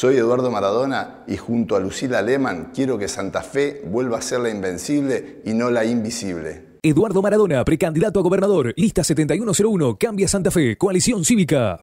Soy Eduardo Maradona y junto a Lucila Aleman quiero que Santa Fe vuelva a ser la invencible y no la invisible. Eduardo Maradona, precandidato a gobernador, lista 7101, Cambia Santa Fe, coalición cívica.